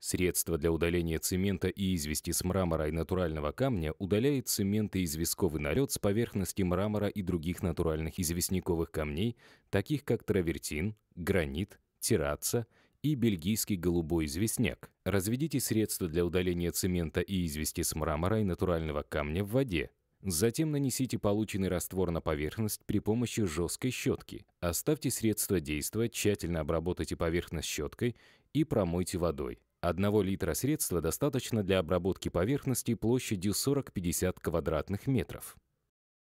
Средство для удаления цемента и извести с мрамора и натурального камня удаляет цемент и известковый налет с поверхности мрамора и других натуральных известняковых камней, таких как травертин, гранит, тираца и бельгийский голубой известняк. Разведите средство для удаления цемента и извести с мрамора и натурального камня в воде. Затем нанесите полученный раствор на поверхность при помощи жесткой щетки. Оставьте средство действовать, тщательно обработайте поверхность щеткой и промойте водой. Одного литра средства достаточно для обработки поверхности площадью 40-50 квадратных метров.